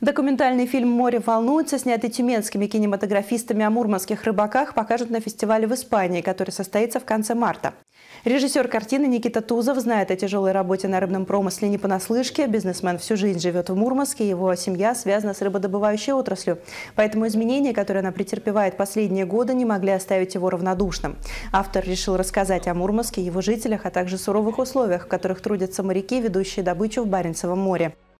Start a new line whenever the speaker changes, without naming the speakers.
Документальный фильм «Море волнуется», снятый тюменскими кинематографистами о мурманских рыбаках, покажут на фестивале в Испании, который состоится в конце марта. Режиссер картины Никита Тузов знает о тяжелой работе на рыбном промысле не понаслышке. Бизнесмен всю жизнь живет в Мурманске, его семья связана с рыбодобывающей отраслью. Поэтому изменения, которые она претерпевает последние годы, не могли оставить его равнодушным. Автор решил рассказать о Мурманске, его жителях, а также суровых условиях, в которых трудятся моряки, ведущие добычу в Баренцевом море.